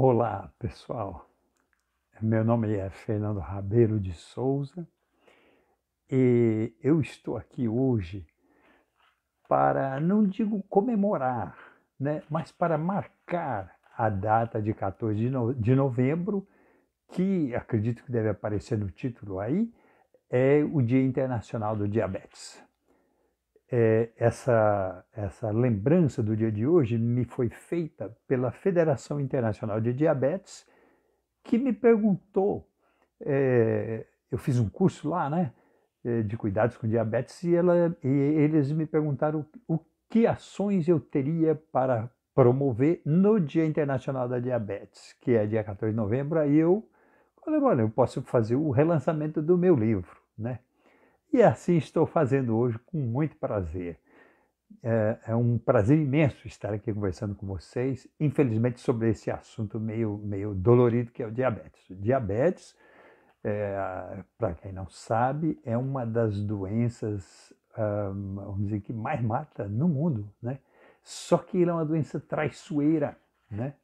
Olá, pessoal. Meu nome é Fernando Rabeiro de Souza e eu estou aqui hoje para, não digo comemorar, né, mas para marcar a data de 14 de novembro, que acredito que deve aparecer no título aí, é o Dia Internacional do Diabetes é, essa, essa lembrança do dia de hoje me foi feita pela Federação Internacional de Diabetes, que me perguntou. É, eu fiz um curso lá, né, é, de cuidados com diabetes, e, ela, e eles me perguntaram o, o que ações eu teria para promover no Dia Internacional da Diabetes, que é dia 14 de novembro, aí eu falei, olha, eu posso fazer o relançamento do meu livro, né? E assim estou fazendo hoje com muito prazer. É, é, um prazer imenso estar aqui conversando com vocês, infelizmente sobre esse assunto meio, meio dolorido que é o diabetes. O diabetes, é, para quem não sabe, é uma das doenças, vamos dizer, que mais mata no mundo, né? Só que ela é uma doença traiçoeira, né?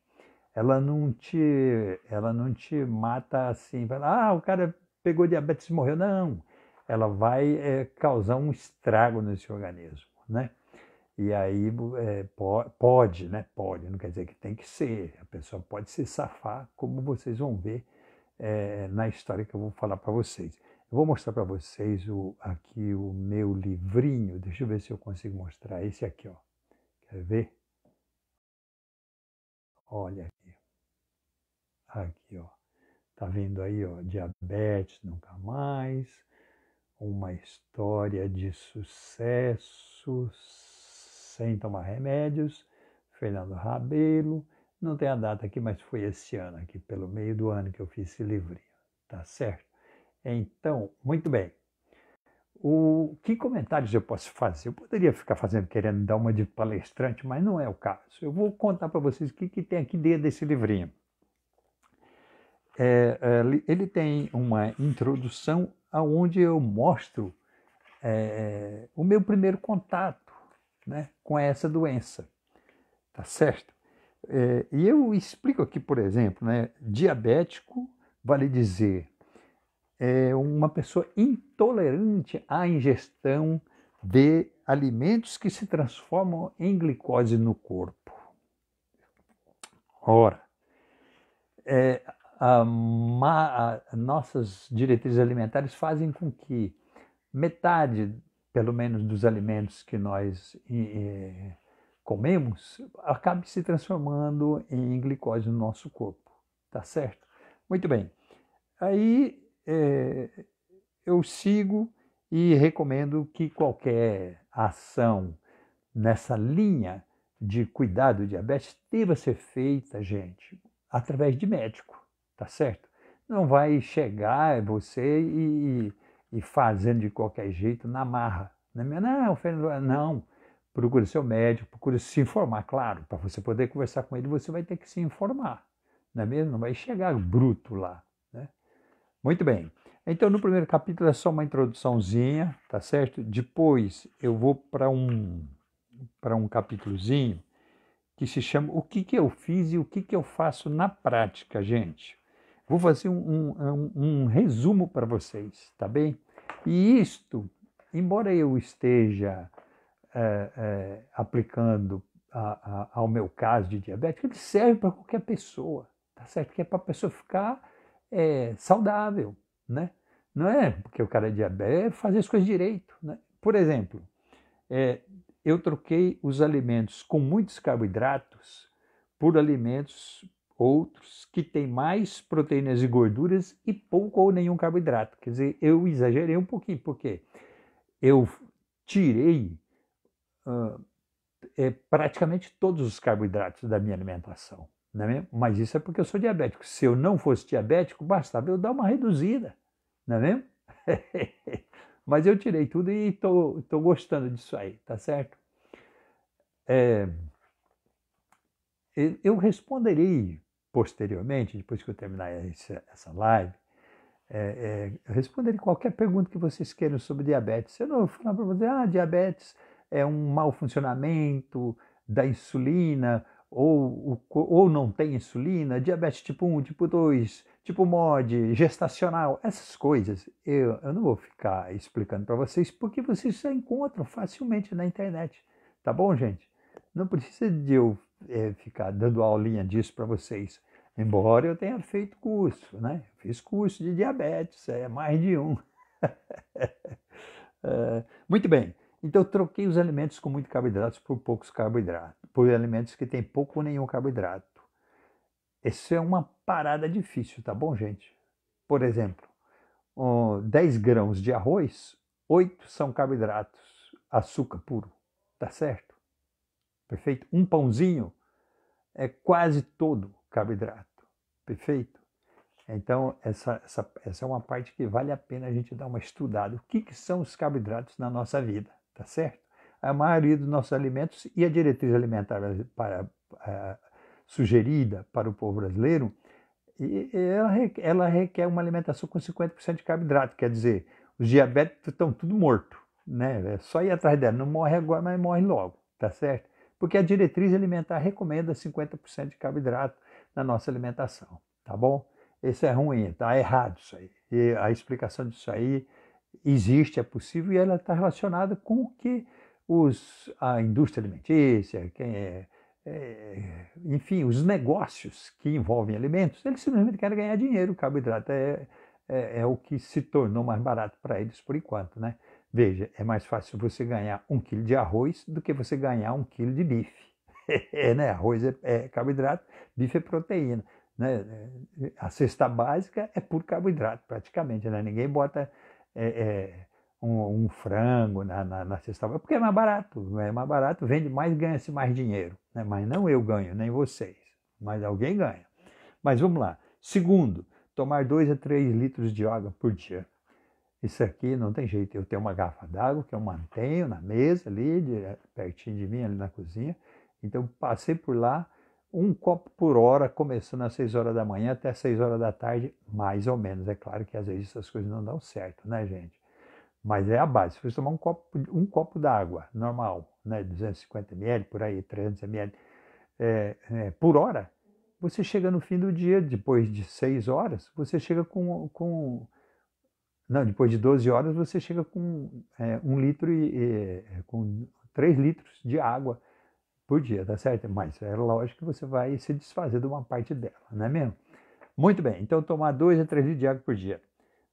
Ela não te, ela não te mata assim, vai lá, ah, o cara pegou diabetes e morreu. Não, ela vai é, causar um estrago nesse organismo, né? E aí é, pode, né? Pode, não quer dizer que tem que ser. A pessoa pode se safar, como vocês vão ver é, na história que eu vou falar para vocês. Eu vou mostrar para vocês o, aqui o meu livrinho. Deixa eu ver se eu consigo mostrar esse aqui, ó. Quer ver? Olha aqui. Aqui, ó. Tá vendo aí, ó, diabetes nunca mais, uma história de sucesso sem tomar remédios, Fernando Rabelo. Não tem a data aqui, mas foi esse ano aqui, pelo meio do ano que eu fiz esse livrinho, tá certo? Então, muito bem. O que comentários eu posso fazer? Eu poderia ficar fazendo querendo dar uma de palestrante, mas não é o caso. Eu vou contar para vocês o que, que tem aqui dentro desse livrinho. É, é ele tem uma introdução aonde eu mostro é, o meu primeiro contato né, com essa doença, tá certo? É, e eu explico aqui, por exemplo, né, diabético vale dizer é uma pessoa intolerante à ingestão de alimentos que se transformam em glicose no corpo. Ora, é, a, a, nossas diretrizes alimentares fazem com que metade, pelo menos, dos alimentos que nós comemos acabe se transformando em glicose no nosso corpo, tá certo? Muito bem. Aí é, eu sigo e recomendo que qualquer ação nessa linha de cuidado do diabetes deva ser feita, gente, através de médico tá certo? Não vai chegar você e, e, e fazendo de qualquer jeito na marra. Né? Não, Fernando, não. Procure seu médico, procure se informar, claro, para você poder conversar com ele, você vai ter que se informar, não é mesmo? Não vai chegar bruto lá, né? Muito bem. Então, no primeiro capítulo é só uma introduçãozinha, tá certo? Depois eu vou para um para um capítulozinho que se chama O que, que eu fiz e o que, que eu faço na prática, gente. Vou fazer um, um, um resumo para vocês, tá bem? E isto, embora eu esteja é, é, aplicando a, a, ao meu caso de diabético, ele serve para qualquer pessoa, tá certo? Que é para a pessoa ficar é, saudável, né? Não é porque o cara é diabético, é fazer as coisas direito, né? Por exemplo, eu troquei os alimentos com muitos carboidratos por alimentos outros que têm mais proteínas e gorduras e pouco ou nenhum carboidrato. Quer dizer, eu exagerei um pouquinho, porque eu tirei uh, é, praticamente todos os carboidratos da minha alimentação. É Mas isso é porque eu sou diabético. Se eu não fosse diabético, bastava eu dar uma reduzida, não é mesmo? Mas eu tirei tudo e estou gostando disso aí, tá certo? É, eu responderei posteriormente, depois que eu terminar essa, essa live, é, é, responderem qualquer pergunta que vocês queiram sobre diabetes. Eu não vou falar para vocês, ah, diabetes é um mau funcionamento da insulina, ou, ou não tem insulina, diabetes tipo 1, tipo 2, tipo MOD, gestacional, essas coisas. Eu, eu não vou ficar explicando para vocês, porque vocês já encontram facilmente na internet. Tá bom, gente? Não precisa de eu é, ficar dando aulinha disso para vocês. Embora eu tenha feito curso, né? fiz curso de diabetes, é mais de um. é, muito bem. Então eu troquei os alimentos com muito carboidrato por poucos carboidratos, por alimentos que têm pouco ou nenhum carboidrato. Isso é uma parada difícil, tá bom, gente? Por exemplo, 10 grãos de arroz, 8 são carboidratos, açúcar puro, tá certo? perfeito? Um pãozinho é quase todo carboidrato, perfeito? Então, essa, essa, essa é uma parte que vale a pena a gente dar uma estudada. O que, que são os carboidratos na nossa vida, tá certo? A maioria dos nossos alimentos e a diretriz alimentar para, sugerida para o povo brasileiro, ela, ela requer uma alimentação com 50% de carboidrato, quer dizer, os diabéticos estão tudo morto, né? É só ir atrás dela, não morre agora, mas morre logo, tá certo? porque a diretriz alimentar recomenda 50% de carboidrato na nossa alimentação, tá bom? Isso é ruim, tá errado isso aí. E a explicação disso aí existe, é possível e ela está relacionada com o que os, a indústria alimentícia, quem é, é, enfim, os negócios que envolvem alimentos, eles simplesmente querem ganhar dinheiro. O carboidrato é, é, é o que se tornou mais barato para eles por enquanto, né? Veja, é mais fácil você ganhar um quilo de arroz do que você ganhar um quilo de bife. é, né? Arroz é, é, carboidrato, bife é proteína. Né? A cesta básica é por carboidrato, praticamente. Né? Ninguém bota é, é, um, um, frango na, na, na, cesta básica, porque é mais barato. É mais barato, vende mais, ganha-se mais dinheiro. Né? Mas não eu ganho, nem vocês. Mas alguém ganha. Mas vamos lá. Segundo, tomar 2 a 3 litros de água por dia. Isso aqui não tem jeito. Eu tenho uma garrafa d'água que eu mantenho na mesa ali, de, pertinho de mim, ali na cozinha. Então passei por lá, um copo por hora, começando às 6 horas da manhã até às 6 horas da tarde, mais ou menos. É claro que às vezes essas coisas não dão certo, né, gente? Mas é a base. Se você tomar um copo, um copo d'água normal, né, 250 ml, por aí, 300 ml, é, é, por hora, você chega no fim do dia, depois de 6 horas, você chega com, com não, depois de 12 horas você chega com é, um litro e, e, é, com 3 litros de água por dia, tá certo? Mas é lógico que você vai se desfazer de uma parte dela, não é mesmo? Muito bem, então tomar 2 a 3 litros de água por dia.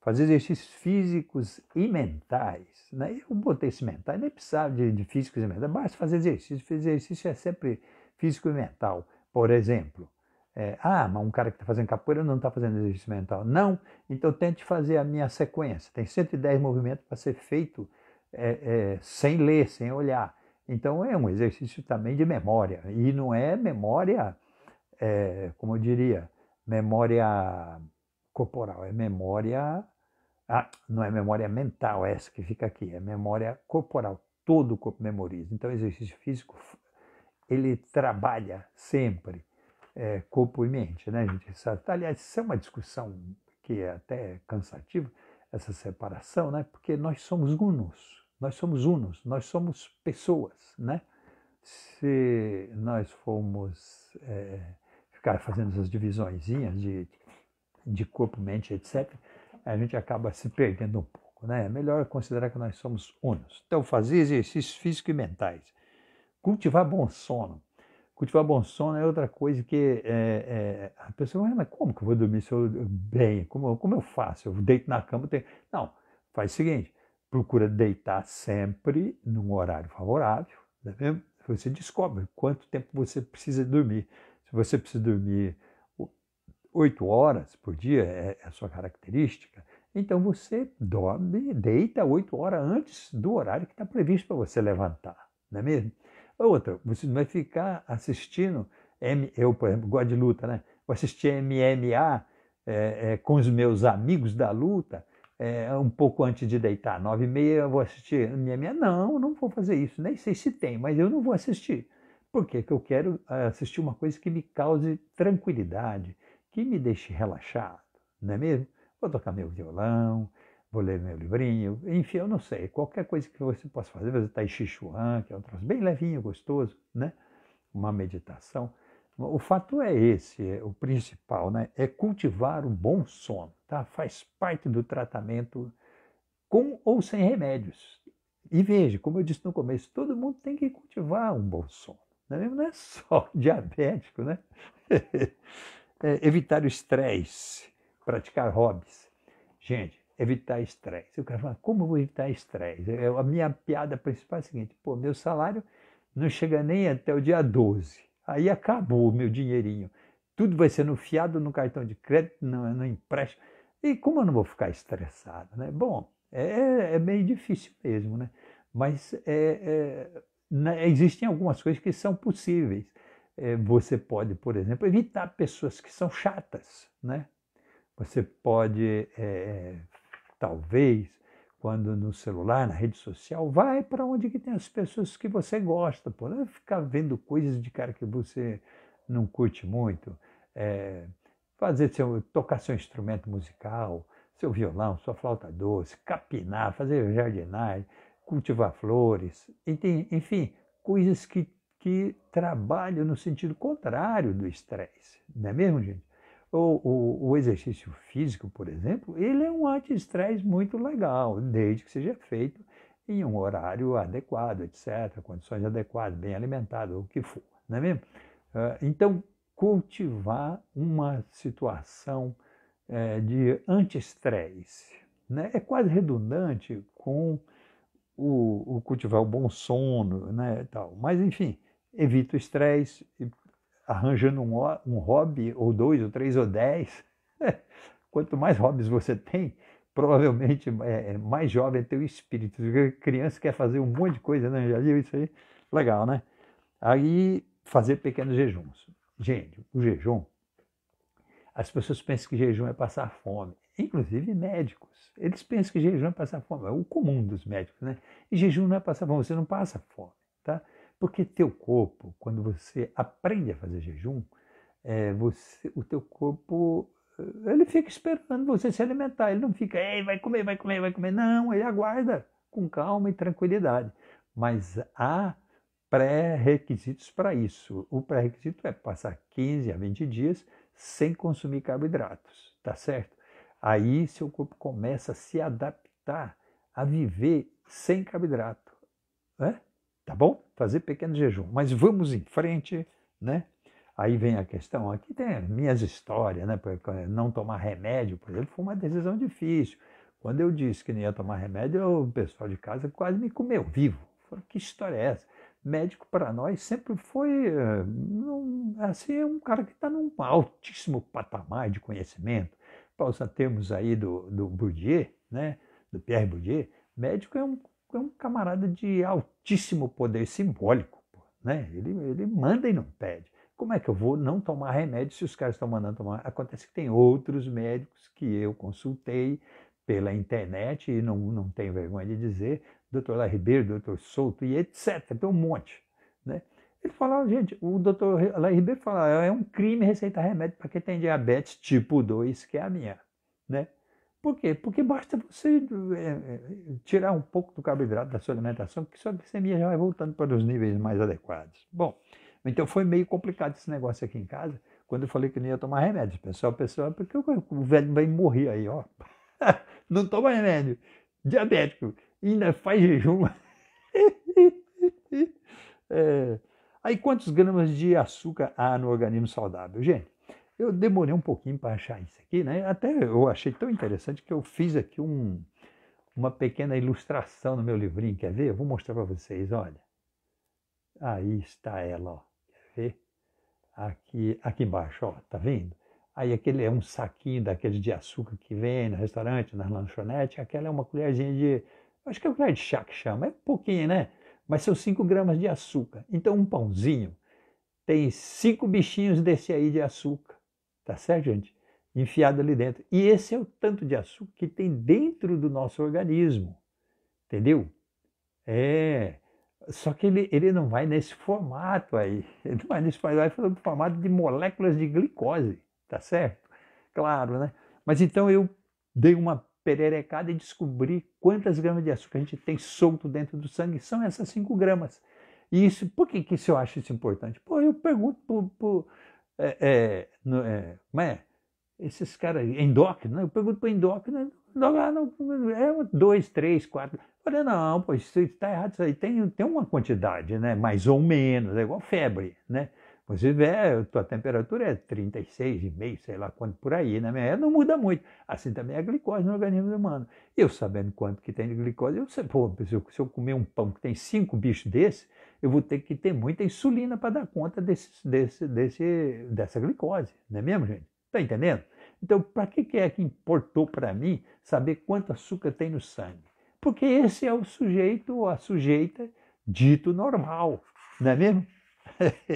Fazer exercícios físicos e mentais. Né? Eu botei esse mental, nem precisava de, de físicos e mentais, basta fazer exercício. Fazer exercício é sempre físico e mental. Por exemplo, é, ah, mas um cara que está fazendo capoeira não está fazendo exercício mental. Não, então tente fazer a minha sequência. Tem 110 movimentos para ser feito é, é, sem ler, sem olhar. Então é um exercício também de memória. E não é memória, é, como eu diria, memória corporal, é memória. Ah, não é memória mental, essa que fica aqui, é memória corporal. Todo o corpo memoriza. Então, exercício físico, ele trabalha sempre é, corpo e mente, né, gente? Sabe? Aliás, isso é uma discussão que é até cansativa, essa separação, né? Porque nós somos unos, nós somos unos, nós somos pessoas, né? Se nós formos é, ficar fazendo essas divisõezinhas de, de corpo, mente, etc., a gente acaba se perdendo um pouco, né? É melhor considerar que nós somos unos. Então, fazer exercícios físicos e mentais, cultivar bom sono, Cultivar bom sono né, é outra coisa que é, é, a pessoa fala, mas como que eu vou dormir se eu, bem? Como, como eu faço? Eu deito na cama, tenho... Não, faz o seguinte, procura deitar sempre num horário favorável, tá né, vendo? você descobre quanto tempo você precisa dormir. Se você precisa dormir oito horas por dia, é, é a sua característica, então você dorme, deita oito horas antes do horário que está previsto para você levantar, não é mesmo? outra, você não vai ficar assistindo, eu, por exemplo, gosto de luta, né? Vou assistir MMA é, é, com os meus amigos da luta, é, um pouco antes de deitar, nove e meia eu vou assistir MMA. Não, não vou fazer isso, nem sei se tem, mas eu não vou assistir. Por quê? Porque eu quero é, assistir uma coisa que me cause tranquilidade, que me deixe relaxado, não é mesmo? Vou tocar meu violão, vou ler meu livrinho, enfim, eu não sei, qualquer coisa que você possa fazer, você está em chuan que é um troço bem levinho, gostoso, né? Uma meditação. O fato é esse, é o principal, né? É cultivar um bom sono, tá? Faz parte do tratamento com ou sem remédios. E veja, como eu disse no começo, todo mundo tem que cultivar um bom sono. Né? mesmo Não é só diabético, né? é, evitar o estresse, praticar hobbies. Gente, evitar estresse. O cara fala, como eu vou evitar estresse? É, a minha piada principal é a seguinte, pô, meu salário não chega nem até o dia 12. Aí acabou o meu dinheirinho. Tudo vai sendo fiado, no cartão de crédito, no, no empréstimo. E como eu não vou ficar estressado, né? Bom, é, é meio difícil mesmo, né? Mas é, é, existem algumas coisas que são possíveis. É, você pode, por exemplo, evitar pessoas que são chatas, né? Você pode é, talvez, quando no celular, na rede social, vai para onde que tem as pessoas que você gosta, pô, não é ficar vendo coisas de cara que você não curte muito, é, fazer seu, tocar seu instrumento musical, seu violão, sua flauta doce, capinar, fazer jardinagem, cultivar flores, enfim, coisas que, que trabalham no sentido contrário do estresse, não é mesmo, gente? O, o, o, exercício físico, por exemplo, ele é um anti-estresse muito legal, desde que seja feito em um horário adequado, etc., condições adequadas, bem alimentado, o que for, não é mesmo? Ah, então, cultivar uma situação eh, de anti-estresse né? é quase redundante com o, o cultivar o bom sono, né, tal. Mas enfim, evita o estresse e arranjando um, um hobby, ou dois, ou três, ou dez. Quanto mais hobbies você tem, provavelmente é, é mais jovem é teu espírito. Criança quer fazer um monte de coisa, né? Já viu isso aí? Legal, né? Aí fazer pequenos jejuns. Gente, o jejum, as pessoas pensam que jejum é passar fome. Inclusive médicos. Eles pensam que jejum é passar fome. É o comum dos médicos, né? E jejum não é passar fome, você não passa fome, tá? Porque teu corpo, quando você aprende a fazer jejum, é, você, o teu corpo eh, ele fica esperando você se alimentar. Ele não fica, Ei, vai comer, vai comer, vai comer. Não, ele aguarda com calma e tranquilidade. Mas há pré-requisitos para isso. O pré-requisito é passar 15 a 20 dias sem consumir carboidratos, tá certo? Aí seu corpo começa a se adaptar a viver sem carboidrato, né? tá bom? Fazer pequeno jejum, mas vamos em frente, né? Aí vem a questão, aqui tem minhas histórias, né? É não tomar remédio, por exemplo, foi uma decisão difícil. Quando eu disse que não ia tomar remédio, o pessoal de casa quase me comeu vivo. Falei, que história é essa? Médico para nós sempre foi eh, assim um cara que está num altíssimo patamar de conhecimento. Possa termos aí do, do Bourdieu, né? Do Pierre Bourdieu, médico é um é um camarada de altíssimo poder simbólico. né? Ele, ele manda e não pede. Como é que eu vou não tomar remédio se os caras estão mandando tomar? Acontece que tem outros médicos que eu consultei pela internet e não, não tenho vergonha de dizer, doutor Lá Ribeiro, doutor Souto e etc. Tem um monte. Né? Ele falava, gente, o doutor Lá Ribeiro fala, é um crime receitar remédio para quem tem diabetes tipo 2, que é a minha. Né? Por quê? Porque basta você é, é, tirar um pouco do carboidrato da sua alimentação, que sua glicemia já vai voltando para os níveis mais adequados. Bom, então foi meio complicado esse negócio aqui em casa, quando eu falei que não ia tomar remédio. Pessoal, pessoal, é porque o velho vai morrer aí, ó. não toma remédio. Diabético. Ainda faz jejum. é. Aí quantos gramas de açúcar há no organismo saudável? Gente, eu demorei um pouquinho para achar isso aqui, né? Até eu achei tão interessante que eu fiz aqui um, uma pequena ilustração no meu livrinho. Quer ver? Eu vou mostrar para vocês, olha. Aí está ela, ó. Quer ver? Aqui, aqui embaixo, ó. Tá vendo? Aí aquele é um saquinho daqueles de açúcar que vem no restaurante, na lanchonete. Aquela é uma colherzinha de... Acho que é uma colher de chá que chama. É pouquinho, né? Mas são 5 gramas de açúcar. Então um pãozinho tem cinco bichinhos desse aí de açúcar. Tá certo, gente? Enfiado ali dentro. E esse é o tanto de açúcar que tem dentro do nosso organismo. Entendeu? É. Só que ele, ele não vai nesse formato aí. Ele não vai nesse formato, vai no formato de moléculas de glicose. Tá certo? Claro, né? Mas então eu dei uma pererecada e descobri quantas gramas de açúcar a gente tem solto dentro do sangue. São essas 5 gramas. E isso, por que, que isso eu acho isso importante? Pô, eu pergunto é, é, é, como é? Esses caras, endócrino, né? eu pergunto para endócrino, endócrino é dois, três, quatro. Eu falei, não, pô, isso está errado, isso aí tem, tem uma quantidade, né? Mais ou menos, é igual febre, né? Você vê, tua temperatura é 36,5, sei lá quanto por aí, né? É, não muda muito. Assim também é a glicose no organismo humano. Eu sabendo quanto que tem de glicose, eu sei, pô, se eu, se eu comer um pão que tem cinco bichos desse, eu vou ter que ter muita insulina para dar conta desse, desse, desse, dessa glicose, não é mesmo, gente? Está entendendo? Então, para que, que é que importou para mim saber quanto açúcar tem no sangue? Porque esse é o sujeito ou a sujeita dito normal, não é mesmo?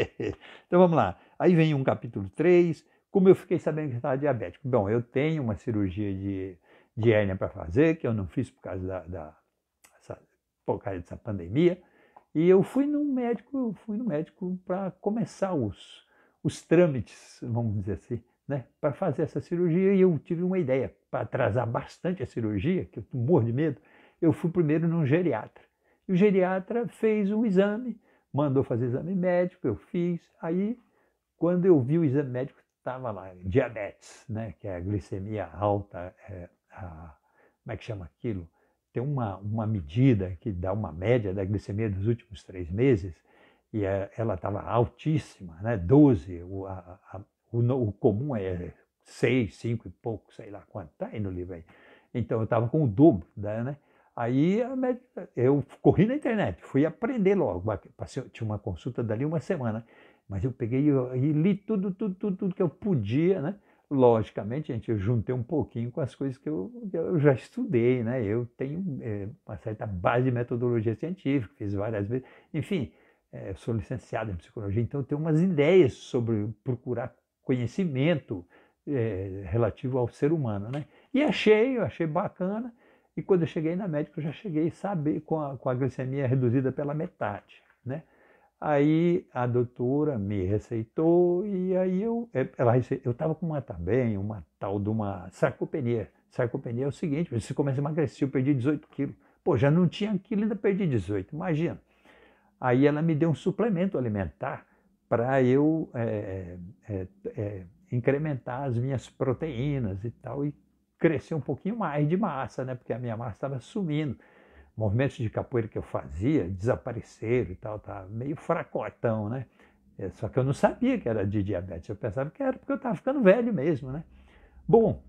então vamos lá. Aí vem um capítulo 3, como eu fiquei sabendo que estava diabético. Bom, eu tenho uma cirurgia de, de hérnia para fazer, que eu não fiz por causa da, da essa dessa pandemia. E eu fui no médico, eu fui no médico para começar os, os trâmites, vamos dizer assim, né, para fazer essa cirurgia. E eu tive uma ideia para atrasar bastante a cirurgia, que eu morro de medo. Eu fui primeiro num geriatra. E o geriatra fez um exame, mandou fazer exame médico, eu fiz. Aí, quando eu vi o exame médico, estava lá diabetes, né, que é a glicemia alta, é, a, como é que chama aquilo? tem uma, uma medida que dá uma média da glicemia dos últimos três meses, e é, ela estava altíssima, né? 12, o, a, a, o, o, comum é 6, 5 e pouco, sei lá quanto, tá aí no livro aí. Então eu estava com o dobro, né? né? Aí médica, eu corri na internet, fui aprender logo, passei, tinha uma consulta dali uma semana, mas eu peguei e li tudo, tudo, tudo, tudo que eu podia, né? Logicamente, gente, eu juntei um pouquinho com as coisas que eu, eu já estudei, né? Eu tenho é, uma certa base de metodologia científica, fiz várias vezes. Enfim, é, sou licenciado em psicologia, então tenho umas ideias sobre procurar conhecimento é, relativo ao ser humano, né? E achei, eu achei bacana. E quando eu cheguei na médica, eu já cheguei a saber com a, com a glicemia reduzida pela metade, né? Aí a doutora me receitou e aí eu é, ela eu estava com uma também, uma tal de uma sarcopenia. Sarcopenia é o seguinte, você começa a emagrecer, eu perdi 18 quilos. Pô, já não tinha aquilo, ainda perdi 18, imagina. Aí ela me deu um suplemento alimentar para eu é, é, é, é, incrementar as minhas proteínas e tal, e crescer um pouquinho mais de massa, né? Porque a minha massa estava sumindo movimentos de capoeira que eu fazia desapareceram e tal, estava tá meio fracotão, né? É, só que eu não sabia que era de diabetes, eu pensava que era porque eu estava ficando velho mesmo, né? Bom,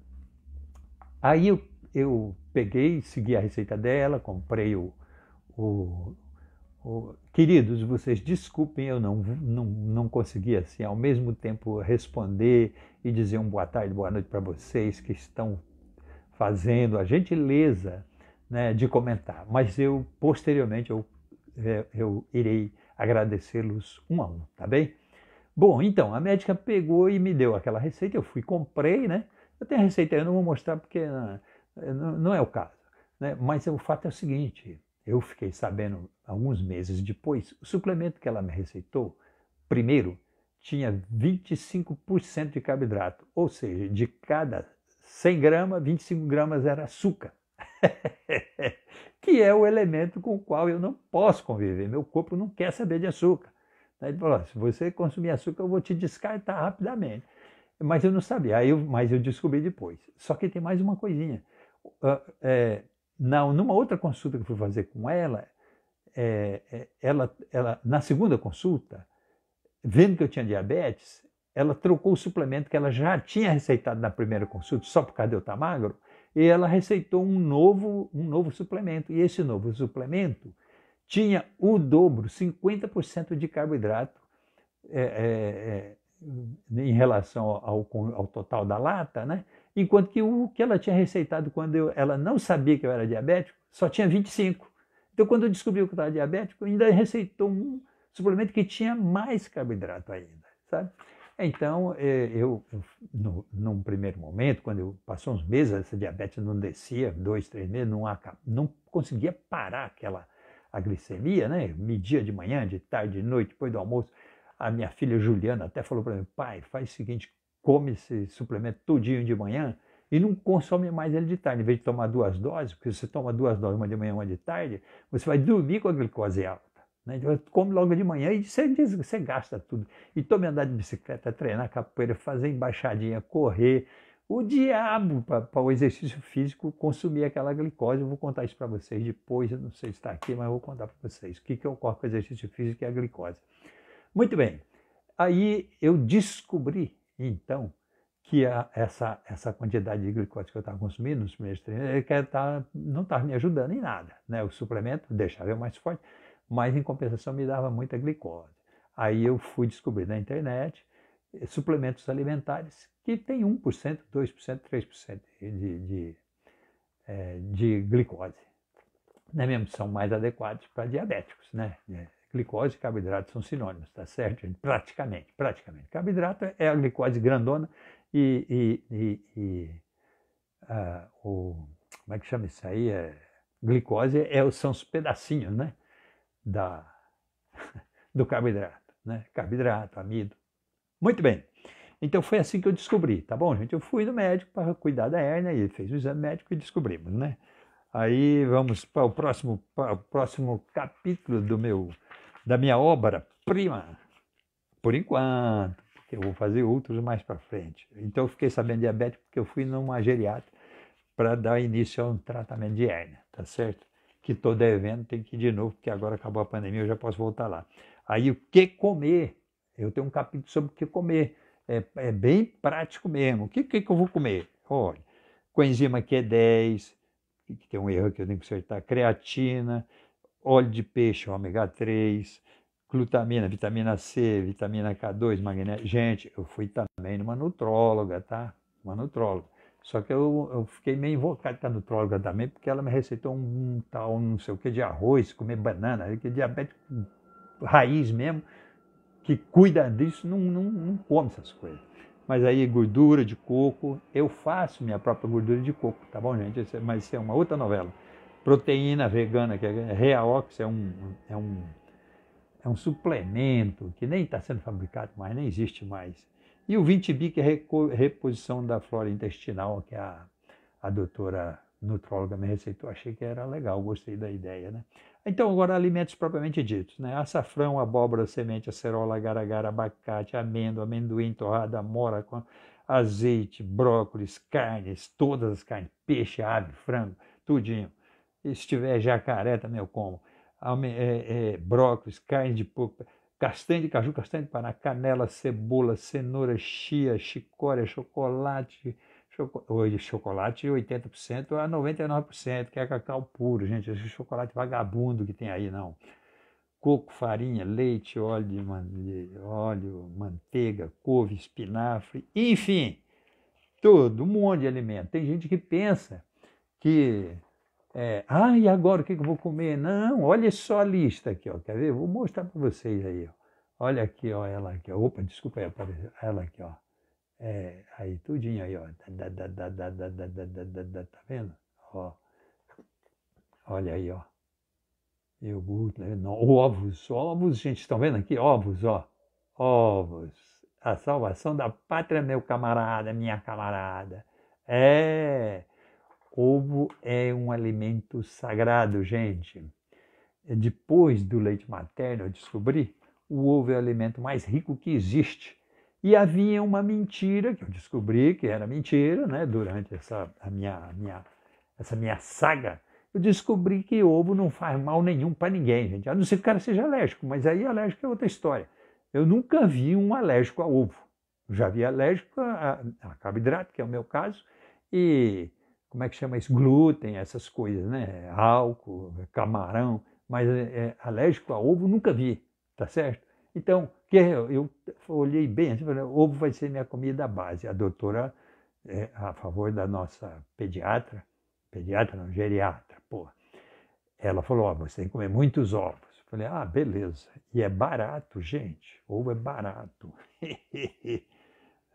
aí eu, eu peguei, segui a receita dela, comprei o, o, o, Queridos, vocês desculpem, eu não, não, não consegui assim ao mesmo tempo responder e dizer um boa tarde, boa noite para vocês que estão fazendo a gentileza né, de comentar, mas eu posteriormente eu, é, eu irei agradecê-los um a um, tá bem? Bom, então a médica pegou e me deu aquela receita, eu fui comprei, né? Eu tenho a receita, eu não vou mostrar porque ah, é, não, não é o caso, né? Mas o fato é o seguinte, eu fiquei sabendo alguns meses depois, o suplemento que ela me receitou, primeiro, tinha 25% de carboidrato, ou seja, de cada 100 gramas, 25 gramas era açúcar. que é o elemento com o qual eu não posso conviver. Meu corpo não quer saber de açúcar. Aí ele falou: se você consumir açúcar, eu vou te descartar rapidamente. Mas eu não sabia, aí eu, mas eu descobri depois. Só que tem mais uma coisinha. é, numa outra consulta que eu fui fazer com ela, é, é, ela, ela, na segunda consulta, vendo que eu tinha diabetes, ela trocou o suplemento que ela já tinha receitado na primeira consulta, só por causa de eu estar magro, e ela receitou um novo, um novo suplemento. E esse novo suplemento tinha o dobro, 50% de carboidrato é, é, é, em relação ao, ao, total da lata, né? enquanto que o que ela tinha receitado quando eu, ela não sabia que eu era diabético só tinha 25. Então, quando eu descobri que eu estava diabético, ainda receitou um suplemento que tinha mais carboidrato ainda. Sabe? Então, eh, eu, no, num primeiro momento, quando eu passou uns meses, essa diabetes não descia, dois, três meses, não, não conseguia parar aquela a glicemia, né? Media de manhã, de tarde, de noite, depois do almoço. A minha filha Juliana até falou para mim, pai, faz o seguinte, come esse suplemento todinho de manhã e não consome mais ele de tarde, em vez de tomar duas doses, porque se você toma duas doses, uma de manhã e uma de tarde, você vai dormir com a glicose alta. Né? Come logo de manhã e você, você gasta tudo. E tome andar de bicicleta, treinar capoeira, fazer embaixadinha, correr. O diabo para o exercício físico consumir aquela glicose. Eu vou contar isso para vocês depois. Eu não sei se está aqui, mas eu vou contar para vocês o que, que ocorre com o exercício físico e é a glicose. Muito bem. Aí eu descobri, então, que a, essa, essa quantidade de glicose que eu estava consumindo nos primeiros treinos é ele tá, não estava me ajudando em nada. Né? O suplemento deixava eu mais forte mas em compensação me dava muita glicose. Aí eu fui descobrir na internet eh, suplementos alimentares que tem 1%, 2%, 3% de, de, é, de glicose. Não é mesmo? São mais adequados para diabéticos, né? É, glicose e carboidrato são sinônimos, tá certo? Praticamente, praticamente. Carboidrato é a glicose grandona e, e, e, e uh, o, como é que chama isso aí? É, glicose é, são os pedacinhos, né? da, do carboidrato, né? Carboidrato, amido. Muito bem. Então foi assim que eu descobri, tá bom, gente? Eu fui no médico para cuidar da hérnia e ele fez o exame médico e descobrimos, né? Aí vamos para o próximo, para o próximo capítulo do meu, da minha obra prima. Por enquanto, porque eu vou fazer outros mais para frente. Então eu fiquei sabendo diabético porque eu fui numa geriatra para dar início a um tratamento de hérnia, tá certo? que estou devendo, tem que ir de novo, porque agora acabou a pandemia, eu já posso voltar lá. Aí o que comer? Eu tenho um capítulo sobre o que comer. É, é bem prático mesmo. O que, que, que eu vou comer? Olha, coenzima Q10, que tem um erro que eu tenho que acertar, creatina, óleo de peixe, ômega 3, glutamina, vitamina C, vitamina K2, magnésio. Gente, eu fui também numa nutróloga, tá? Uma nutróloga. Só que eu, eu fiquei meio invocado com a nutróloga também, porque ela me receitou um, um tal, não sei o que, de arroz, comer banana, que diabético raiz mesmo, que cuida disso, não, não, não come essas coisas. Mas aí, gordura de coco, eu faço minha própria gordura de coco, tá bom, gente? Esse, é, mas isso é uma outra novela. Proteína vegana, que é, é Reaox, é um, é um, é um suplemento que nem está sendo fabricado mais, nem existe mais e o 20B, que é a reposição da flora intestinal, que a, a doutora nutróloga me receitou. Achei que era legal, gostei da ideia, né? Então, agora, alimentos propriamente ditos, né? Açafrão, abóbora, semente, acerola, garagara, abacate, amêndoa, amendoim, torrada, mora azeite, brócolis, carnes, todas as carnes, peixe, ave, frango, tudinho. E se tiver jacaré também eu como. É, é, brócolis, carne de porco, castanha de caju, castanha de pará, canela, cebola, cenoura, chia, chicória, chocolate, Hoje, chocolate 80% a 99%, que é cacau puro, gente. Esse chocolate vagabundo que tem aí, não. Coco, farinha, leite, óleo, de man... óleo manteiga, couve, espinafre, enfim, todo um monte de alimento. Tem gente que pensa que é, ah, e agora o que eu vou comer? Não, olha só a lista aqui, ó. Quer ver? Vou mostrar para vocês aí, ó. Olha aqui, ó, ela aqui, ó. Opa, desculpa aí, ela aqui, ó. É, aí, tudinho aí, ó. Da, da, da, da, da, da, da, da, da, tá vendo? Ó. Olha aí, ó. Iogurte, não, ovos, ovos, gente, estão vendo aqui? Ovos, ó. Ovos. A salvação da pátria, meu camarada, minha camarada. É. Ovo é um alimento sagrado, gente. Depois do leite materno, eu descobri o ovo é o alimento mais rico que existe. E havia uma mentira que eu descobri que era mentira, né? Durante essa a minha, a minha essa minha saga, eu descobri que ovo não faz mal nenhum para ninguém, gente. A não ser que o cara seja alérgico, mas aí alérgico é outra história. Eu nunca vi um alérgico a ovo. já vi alérgico a, a carboidrato, que é o meu caso, e como é que chama isso? Glúten, essas coisas, né? Álcool, camarão, mas é, é, alérgico a ovo nunca vi, tá certo? Então, que eu, eu olhei bem assim, falei, ovo vai ser minha comida base. A doutora, é, a favor da nossa pediatra, pediatra não, geriatra, pô, ela falou, ó, você tem que comer muitos ovos. Eu falei, ah, beleza. E é barato, gente, ovo é barato.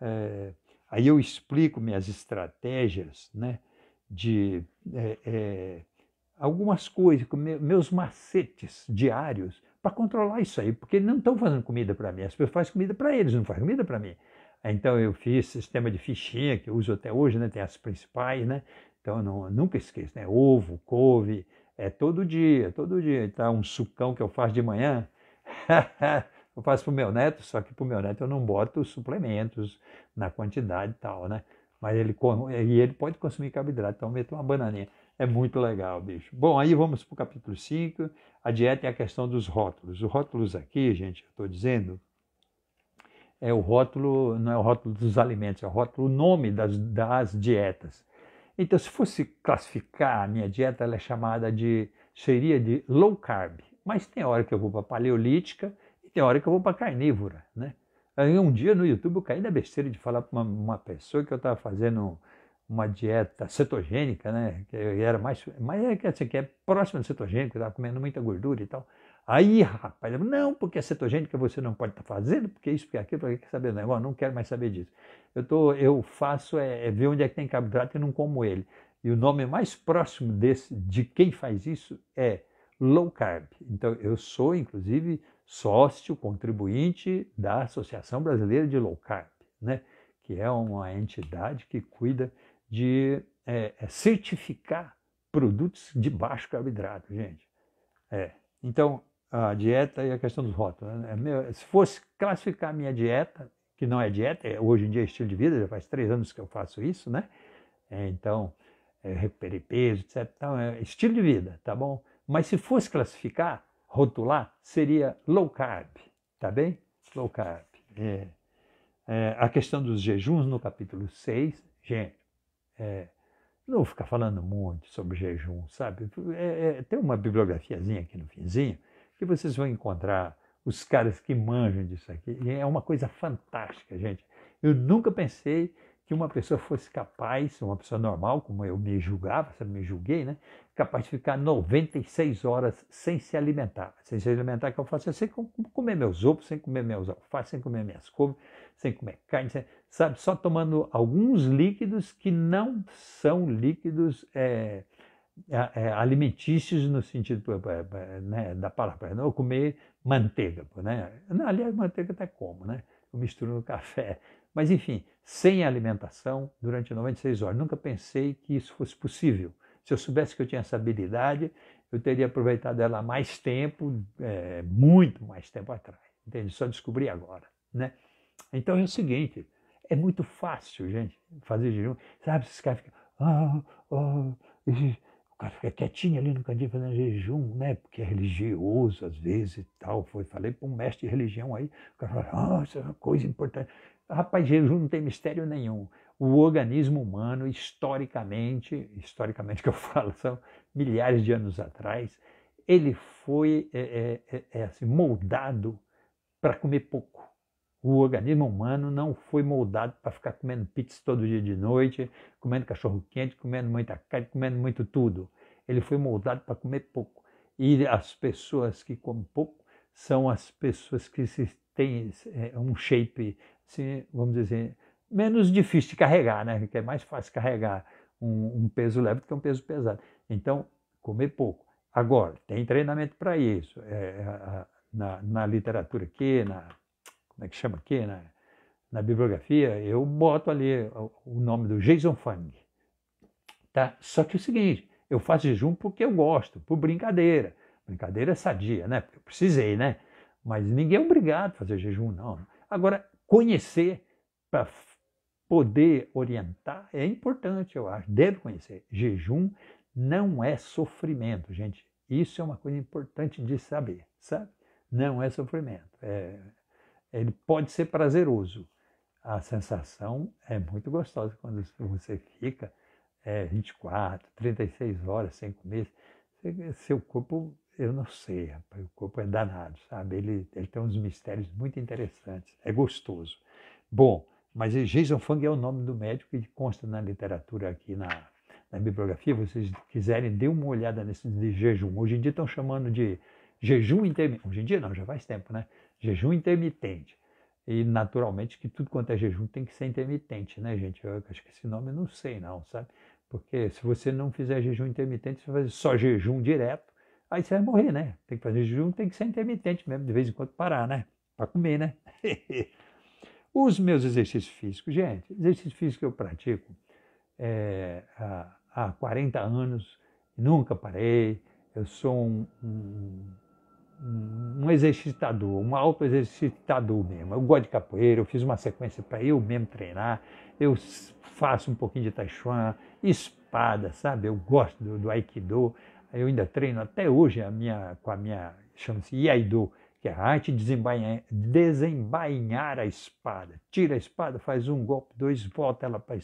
é, aí eu explico minhas estratégias, né? de é, é, algumas coisas, meus macetes diários para controlar isso aí, porque eles não estão fazendo comida para mim, as pessoas fazem comida para eles, não fazem comida para mim. Então eu fiz sistema de fichinha que eu uso até hoje, né? tem as principais, né? então não, nunca esqueço, né? ovo, couve, é todo dia, todo dia. Tá um sucão que eu faço de manhã, eu faço para o meu neto, só que para o meu neto eu não boto suplementos na quantidade e tal, né? Mas ele, e ele pode consumir carboidrato, então meter uma bananinha. É muito legal, bicho. Bom, aí vamos para o capítulo 5. A dieta é a questão dos rótulos. Os rótulos aqui, gente, eu estou dizendo, é o rótulo, não é o rótulo dos alimentos, é o rótulo, nome das, das dietas. Então, se fosse classificar a minha dieta, ela é chamada de, seria de low carb. Mas tem hora que eu vou para paleolítica e tem hora que eu vou para carnívora, né? Aí um dia no YouTube eu caí na besteira de falar para uma, uma pessoa que eu estava fazendo uma dieta cetogênica, né? Que era mais, mas é que assim, que é próximo do cetogênico, estava comendo muita gordura e tal. Aí, rapaz, não, porque é cetogênica você não pode estar tá fazendo, porque isso, porque aquilo, porque quer saber do negócio, não quero mais saber disso. Eu, tô, eu faço é, é ver onde é que tem carboidrato e não como ele. E o nome mais próximo desse, de quem faz isso é low carb. Então, eu sou, inclusive, sócio contribuinte da Associação Brasileira de Low Carb, né? que é uma entidade que cuida de é, é certificar produtos de baixo carboidrato, gente. É. Então, a dieta e a questão dos rótulos. Né? É se fosse classificar minha dieta, que não é dieta, é, hoje em dia é estilo de vida, já faz três anos que eu faço isso, né? É, então, recuperei peso, etc. Então, é estilo de vida, tá bom? Mas se fosse classificar, rotular seria low carb, tá bem? Low carb. É, é, a questão dos jejuns no capítulo 6, gente, é, não vou ficar falando muito sobre jejum, sabe? É, é, tem uma bibliografiazinha aqui no finzinho que vocês vão encontrar os caras que manjam disso aqui. É uma coisa fantástica, gente. Eu nunca pensei que uma pessoa fosse capaz, uma pessoa normal, como eu me julgava, eu me julguei, né? Capaz de ficar 96 horas sem se alimentar. Sem se alimentar, que eu faço, sem comer meus ovos, sem comer meus alfaces, sem comer minhas couves, sem comer carne, sem, sabe? Só tomando alguns líquidos que não são líquidos é, é, é alimentícios no sentido é, é, né, da palavra. Não né, comer manteiga, né? Aliás, manteiga até como, né? Eu misturo no café, mas enfim, sem alimentação durante 96 horas. Nunca pensei que isso fosse possível. Se eu soubesse que eu tinha essa habilidade, eu teria aproveitado ela há mais tempo, é, muito mais tempo atrás. Entende? Só descobri agora, né? Então é o seguinte, é muito fácil, gente, fazer jejum. Sabe, esses caras ficam... Ah, ah, o cara fica quietinho ali no cantinho fazendo jejum, né? Porque é religioso às vezes e tal. Foi, falei para um mestre de religião aí, o cara fala, ah, isso é uma coisa importante. Rapaz, Jesus não tem mistério nenhum. O organismo humano, historicamente, historicamente que eu falo, são milhares de anos atrás, ele foi é, é, é, é assim, moldado para comer pouco. O organismo humano não foi moldado para ficar comendo pizza todo dia de noite, comendo cachorro quente, comendo muita carne, comendo muito tudo. Ele foi moldado para comer pouco. E as pessoas que comem pouco são as pessoas que se têm é, um shape vamos dizer, assim, menos difícil de carregar, né? Que é mais fácil carregar um, um peso leve do que um peso pesado. Então, comer pouco. Agora, tem treinamento para isso. É, é na, na, literatura aqui, na, como é que chama aqui, na, na bibliografia, eu boto ali o, o nome do Jason Fung. Tá? Só que é o seguinte, eu faço jejum porque eu gosto, por brincadeira. Brincadeira sadia, né? Porque eu precisei, né? Mas ninguém é obrigado a fazer jejum, não. Agora, conhecer para poder orientar é importante, eu acho. Deve conhecer. Jejum não é sofrimento, gente. Isso é uma coisa importante de saber, sabe? Não é sofrimento. É, ele pode ser prazeroso. A sensação é muito gostosa quando você fica é, 24, 36 horas sem comer. Seu corpo eu não sei, rapaz, o corpo é danado, sabe? Ele, ele tem uns mistérios muito interessantes, é gostoso. Bom, mas Jason Fung é o nome do médico e consta na literatura aqui na, na bibliografia. Vocês quiserem, dê uma olhada nesse de jejum. Hoje em dia estão chamando de jejum intermitente. Hoje em dia não, já faz tempo, né? Jejum intermitente. E naturalmente que tudo quanto é jejum tem que ser intermitente, né, gente? Eu acho que esse nome eu não sei, não, sabe? Porque se você não fizer jejum intermitente, você vai fazer só jejum direto Aí você vai morrer, né? Tem que fazer jejum, tem que ser intermitente mesmo, de vez em quando parar, né? Para comer, né? Os meus exercícios físicos, gente, exercício físico que eu pratico é, há, há 40 anos, nunca parei, eu sou um, um, um exercitador, um auto-exercitador mesmo. Eu gosto de capoeira, eu fiz uma sequência para eu mesmo treinar, eu faço um pouquinho de taishuan, espada, sabe? Eu gosto do, do aikido, eu ainda treino até hoje a minha, com a minha, chama-se Iaido, que é a arte de desembainhar, desembainhar a espada. Tira a espada, faz um golpe, dois, volta ela para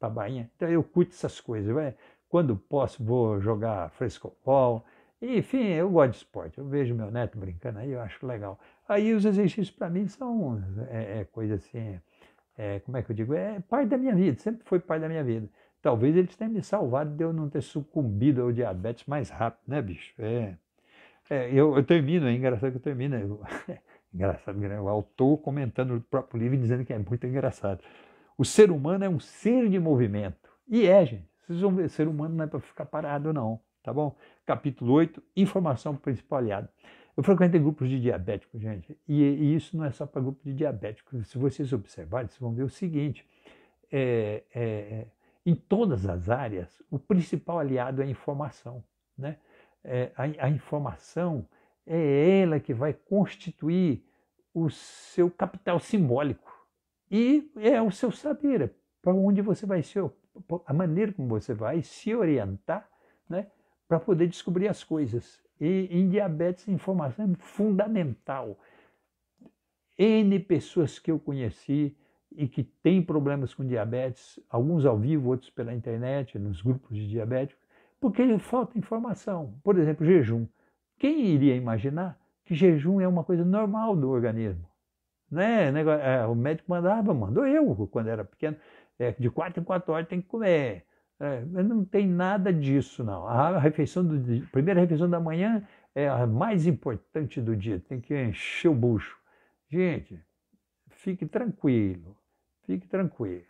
a bainha. Então eu curto essas coisas. Né? Quando posso, vou jogar frescobol. Enfim, eu gosto de esporte. Eu vejo meu neto brincando aí, eu acho legal. Aí os exercícios para mim são é, é coisa assim, é, como é que eu digo? É parte da minha vida, sempre foi parte da minha vida. Talvez eles tenham me salvado de eu não ter sucumbido ao diabetes mais rápido, né, bicho? É. é eu, eu, termino, é engraçado que eu termino. Eu, é engraçado, né, o autor comentando o próprio livro e dizendo que é muito engraçado. O ser humano é um ser de movimento. E é, gente. Vocês vão ver, ser humano não é para ficar parado, não. Tá bom? Capítulo 8, informação principal aliado. Eu frequentei grupos de diabéticos, gente, e, e isso não é só para grupos de diabéticos. Se vocês observarem, vocês vão ver o seguinte: é, é, em todas as áreas, o principal aliado é a informação. Né? É, a, a, informação é ela que vai constituir o seu capital simbólico e é o seu saber, é para onde você vai ser a maneira como você vai se orientar né, para poder descobrir as coisas. E em diabetes, a informação é fundamental. N pessoas que eu conheci e que tem problemas com diabetes, alguns ao vivo, outros pela internet, nos grupos de diabéticos, porque falta informação. Por exemplo, jejum. Quem iria imaginar que jejum é uma coisa normal do organismo? Né? É, o médico mandava, mandou eu, quando era pequeno, é, de quatro em quatro horas tem que comer. É, não tem nada disso, não. A refeição do, a primeira refeição da manhã é a mais importante do dia, tem que encher o bucho. Gente, fique tranquilo. Fique tranquilo,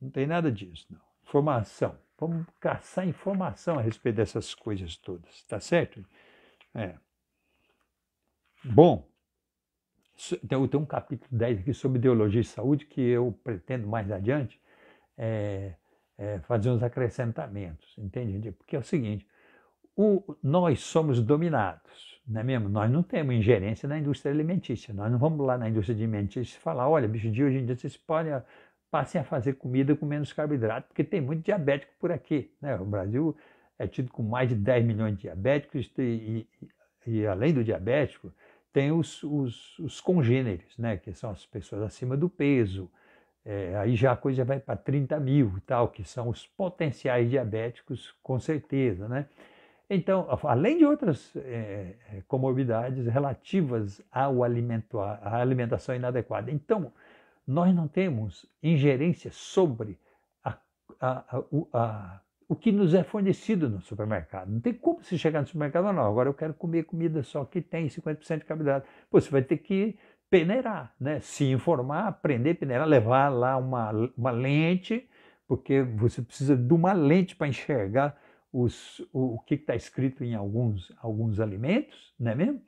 não tem nada disso, não. Informação. Vamos caçar informação a respeito dessas coisas todas, tá certo? É. Bom, tem, tem um capítulo 10 aqui sobre ideologia e saúde que eu pretendo mais adiante é, é, fazer uns acrescentamentos, entende? Porque é o seguinte, o, nós somos dominados, não é mesmo? Nós não temos ingerência na indústria alimentícia. Nós não vamos lá na indústria alimentícia e falar, olha, bicho de hoje em dia vocês podem ah, passem a fazer comida com menos carboidrato, porque tem muito diabético por aqui. Né? O Brasil é tido com mais de 10 milhões de diabéticos e, e, e além do diabético, tem os, os, os, congêneres, né? que são as pessoas acima do peso. É, aí já a coisa vai para 30 mil e tal, que são os potenciais diabéticos, com certeza. Né? Então, além de outras é, comorbidades relativas ao alimento, à alimentação inadequada. Então, nós não temos ingerência sobre a, a, a, o que nos é fornecido no supermercado. Não tem como se chegar no supermercado, não, agora eu quero comer comida só que tem 50% de carboidrato. Pô, você vai ter que peneirar, né? se informar, aprender peneirar, levar lá uma, uma lente, porque você precisa de uma lente para enxergar os, o, o, que está escrito em alguns, alguns alimentos, não é mesmo?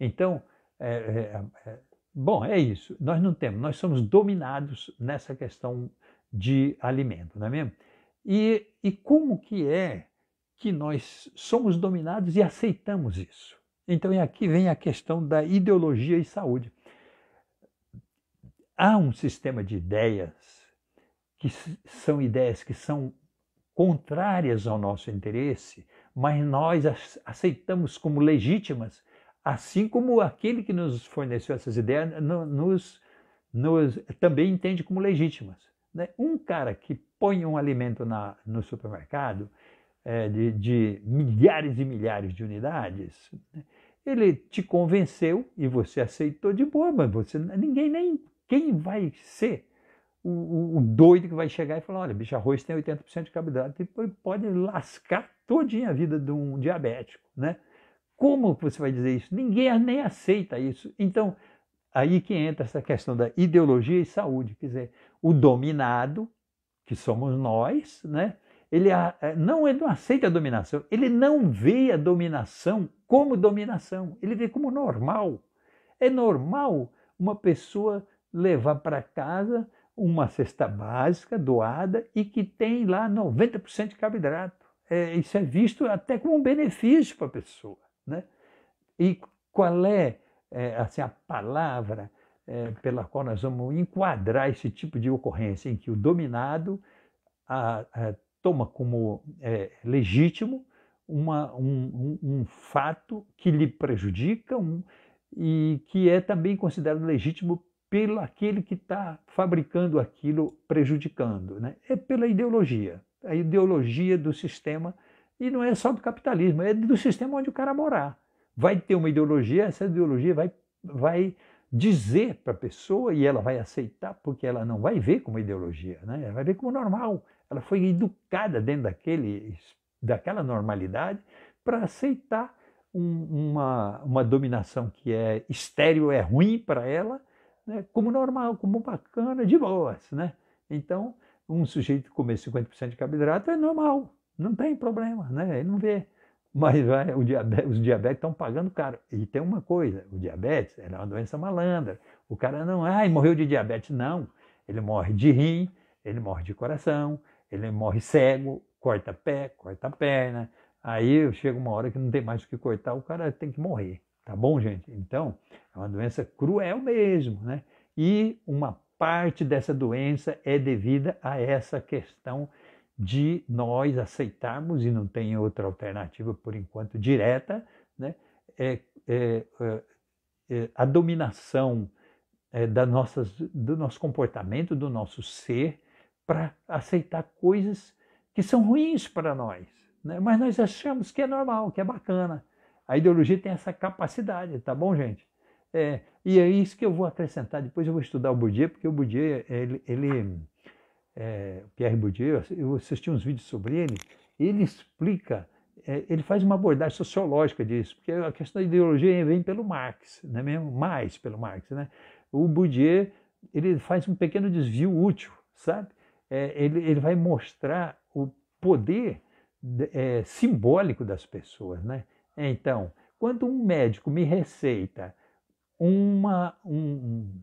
Então, é, é, é, é, bom, é isso. Nós não temos, nós somos dominados nessa questão de alimento, não é mesmo? E, e como que é que nós somos dominados e aceitamos isso? Então, e é aqui vem a questão da ideologia e saúde. Há um sistema de ideias que são ideias que são contrárias ao nosso interesse, mas nós as aceitamos como legítimas, assim como aquele que nos forneceu essas ideias nos, nos também entende como legítimas. Né? Um cara que põe um alimento na, no supermercado é, de, de, milhares e milhares de unidades, né? ele te convenceu e você aceitou de boa, mas você, ninguém nem quem vai ser o, o, doido que vai chegar e falar, olha, bicho, arroz tem 80% de carboidrato e pode lascar todinha a vida de um diabético, né? Como você vai dizer isso? Ninguém nem aceita isso. Então, aí que entra essa questão da ideologia e saúde, quer dizer, o dominado, que somos nós, né? Ele ah, é, não, ele não aceita a dominação, ele não vê a dominação como dominação, ele vê como normal. É normal uma pessoa levar para casa uma cesta básica doada e que tem lá 90% de carboidrato. É, isso é visto até como um benefício para a pessoa. Né? E qual é, é assim, a palavra é, pela qual nós vamos enquadrar esse tipo de ocorrência em que o dominado a, a, toma como é, legítimo uma, um, um, um, fato que lhe prejudica um, e que é também considerado legítimo pelo aquele que está fabricando aquilo, prejudicando. Né? É pela ideologia, a ideologia do sistema, e não é só do capitalismo, é do sistema onde o cara morar. Vai ter uma ideologia, essa ideologia vai, vai dizer para a pessoa e ela vai aceitar, porque ela não vai ver como ideologia, né? ela vai ver como normal. Ela foi educada dentro daquele, daquela normalidade para aceitar um, uma, uma dominação que é estéreo, é ruim para ela, né, como normal, como bacana, de boas. Né? Então, um sujeito comer 50% de carboidrato é normal, não tem problema, né? ele não vê. Mas vai, diabetes, os diabéticos estão pagando caro. E tem uma coisa, o diabetes é uma doença malandra. O cara não, ai, morreu de diabetes. Não, ele morre de rim, ele morre de coração, ele morre cego, corta pé, corta perna. Aí chega uma hora que não tem mais o que cortar, o cara tem que morrer. Tá bom, gente? Então, é uma doença cruel mesmo, né? E uma parte dessa doença é devida a essa questão de nós aceitarmos, e não tem outra alternativa por enquanto direta, né? É, é, é, é a dominação é, da nossas, do nosso comportamento, do nosso ser, para aceitar coisas que são ruins para nós. Né? Mas nós achamos que é normal, que é bacana. A ideologia tem essa capacidade, tá bom, gente? É, e é isso que eu vou acrescentar. Depois eu vou estudar o Bourdieu, porque o Bourdieu, ele, ele é, Pierre Bourdieu, eu assisti uns vídeos sobre ele, ele explica, é, ele faz uma abordagem sociológica disso, porque a questão da ideologia vem pelo Marx, não é mesmo? Mais pelo Marx, né? O Bourdieu, ele faz um pequeno desvio útil, sabe? É, ele, ele vai mostrar o poder é, simbólico das pessoas, né? É, então, quando um médico me receita uma, um,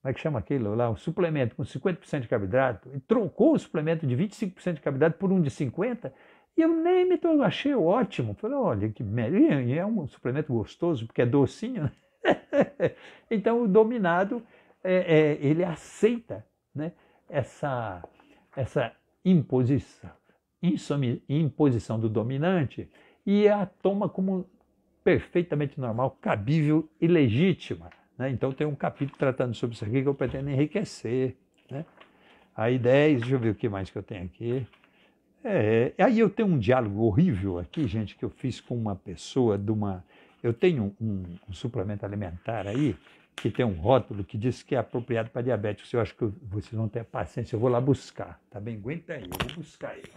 como é que chama aquilo lá? Um suplemento com 50% de carboidrato, e trocou o suplemento de 25% de carboidrato por um de 50%, e eu nem me tô, achei ótimo. Falei, olha, que e é um suplemento gostoso, porque é docinho. Né? então, o dominado, é, é, ele aceita né, essa, essa imposição, insomi, imposição do dominante e a toma como perfeitamente normal, cabível e legítima. Né? Então tem um capítulo tratando sobre isso aqui que eu pretendo enriquecer. Né? Aí 10, deixa eu ver o que mais que eu tenho aqui. É, aí eu tenho um diálogo horrível aqui, gente, que eu fiz com uma pessoa de uma. Eu tenho um, um, suplemento alimentar aí que tem um rótulo que diz que é apropriado para diabéticos. Eu acho que vocês vão ter paciência, eu vou lá buscar, tá bem? Aguenta aí, eu vou buscar ele.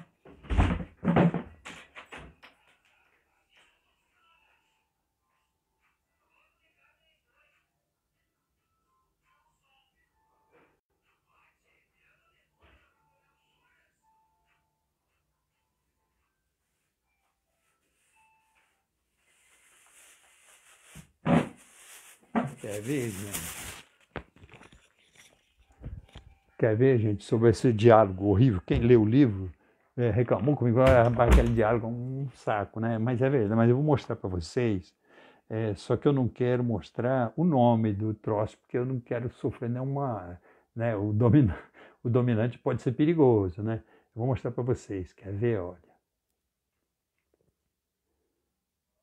Quer ver, gente? Quer ver, gente, sobre esse diálogo horrível? Quem lê o livro é, reclamou comigo, ah, aquele diálogo é um saco, né? Mas é verdade, mas eu vou mostrar para vocês. É, só que eu não quero mostrar o nome do troço, porque eu não quero sofrer nenhuma. Né, o, o dominante pode ser perigoso, né? Eu vou mostrar para vocês. Quer ver? Olha.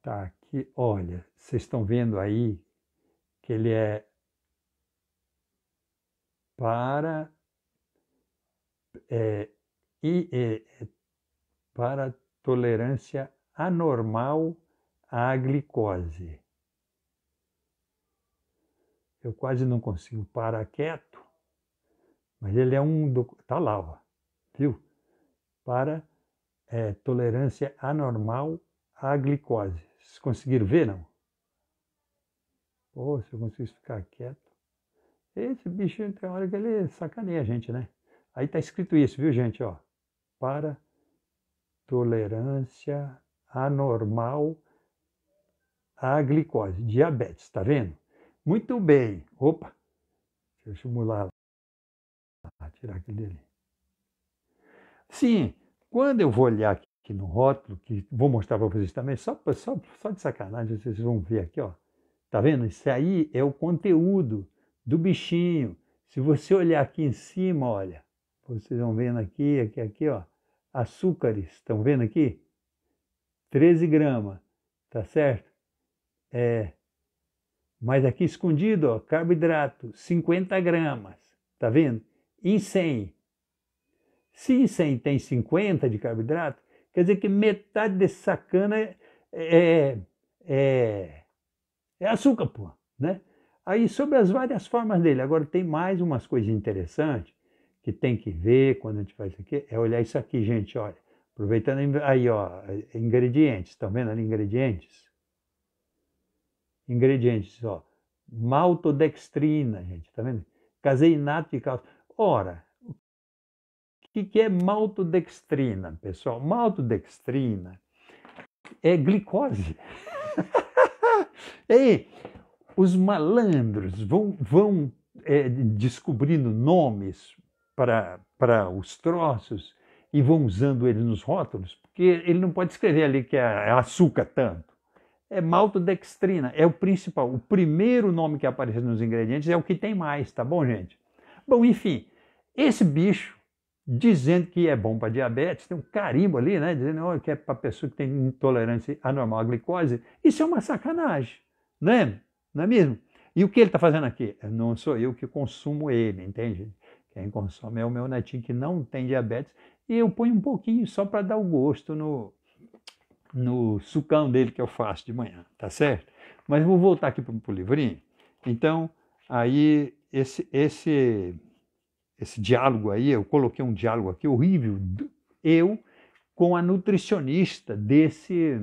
Tá aqui, olha. Vocês estão vendo aí que ele é para é, e, é, para tolerância anormal à glicose. Eu quase não consigo parar quieto, mas ele é um tá lá, ó, viu? Para é, tolerância anormal à glicose. Vocês conseguiram ver não? Pô, se eu consigo ficar quieto. Esse bichinho tem hora que ele sacaneia a gente, né? Aí tá escrito isso, viu, gente? Ó, para tolerância anormal à glicose, diabetes, tá vendo? Muito bem. Opa, deixa eu simular lá. Tirar aquele dele. Sim, quando eu vou olhar aqui no rótulo, que vou mostrar para vocês também, só, só, só de sacanagem, vocês vão ver aqui, ó. Tá vendo? Isso aí é o conteúdo do bichinho. Se você olhar aqui em cima, olha, vocês vão vendo aqui, aqui, aqui, ó, açúcares, estão vendo aqui? 13 gramas, tá certo? É, mas aqui escondido, ó, carboidrato, 50 gramas, tá vendo? Em 100. Se em 100 tem 50 de carboidrato, quer dizer que metade desse sacana é, é, é é açúcar, pô, né? Aí, sobre as várias formas dele. Agora, tem mais umas coisas interessantes que tem que ver quando a gente faz isso aqui. É olhar isso aqui, gente, olha. Aproveitando aí, ó, ingredientes. Estão tá vendo ali ingredientes? Ingredientes, ó. Maltodextrina, gente, tá vendo? Caseinato de cálcio. Ora, o que, que é maltodextrina, pessoal? Maltodextrina é glicose. Ei, os malandros vão, vão é, descobrindo nomes para os troços e vão usando eles nos rótulos, porque ele não pode escrever ali que é açúcar tanto. É maltodextrina, é o principal. O primeiro nome que aparece nos ingredientes é o que tem mais, tá bom, gente? Bom, enfim, esse bicho dizendo que é bom para diabetes, tem um carimbo ali, né? Dizendo oh, que é para pessoa que tem intolerância anormal à glicose. Isso é uma sacanagem, né? Não é mesmo? E o que ele está fazendo aqui? É, não sou eu que consumo ele, entende? Quem consome é o meu netinho que não tem diabetes. E eu ponho um pouquinho só para dar o gosto no, no sucão dele que eu faço de manhã, tá certo? Mas vou voltar aqui para o livrinho. Então, aí esse, esse esse diálogo aí, eu coloquei um diálogo aqui horrível, eu com a nutricionista desse,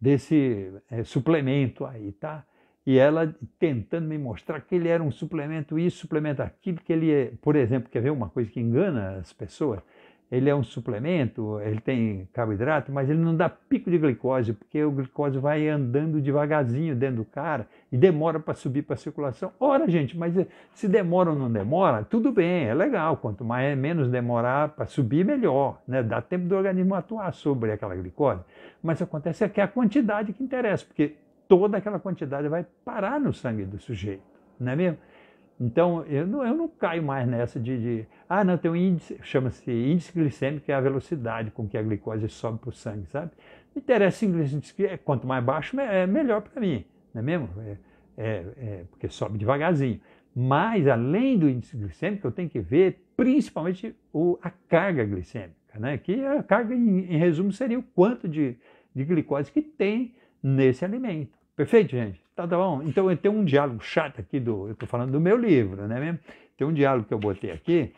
desse é, suplemento aí, tá? E ela tentando me mostrar que ele era um suplemento isso, suplemento aquilo, que ele, é, por exemplo, quer ver uma coisa que engana as pessoas? ele é um suplemento, ele tem carboidrato, mas ele não dá pico de glicose, porque o glicose vai andando devagarzinho dentro do cara e demora para subir para a circulação. Ora, gente, mas se demora ou não demora, tudo bem, é legal. Quanto mais menos demorar para subir, melhor. Né? Dá tempo do organismo atuar sobre aquela glicose. Mas acontece é que é a quantidade que interessa, porque toda aquela quantidade vai parar no sangue do sujeito, não é mesmo? Então, eu não, eu não caio mais nessa de, de ah, não, tem um índice, chama-se índice glicêmico, que é a velocidade com que a glicose sobe para o sangue, sabe? me Interessa glicêmico é, quanto mais baixo, é melhor para mim, não é mesmo? É, é, é, porque sobe devagarzinho. Mas, além do índice glicêmico, eu tenho que ver principalmente o, a carga glicêmica, né? que a carga, em, em resumo, seria o quanto de, de glicose que tem nesse alimento. Perfeito, gente? Tá, tá bom. Então tem um diálogo chato aqui do. Eu estou falando do meu livro, né mesmo? Tem um diálogo que eu botei aqui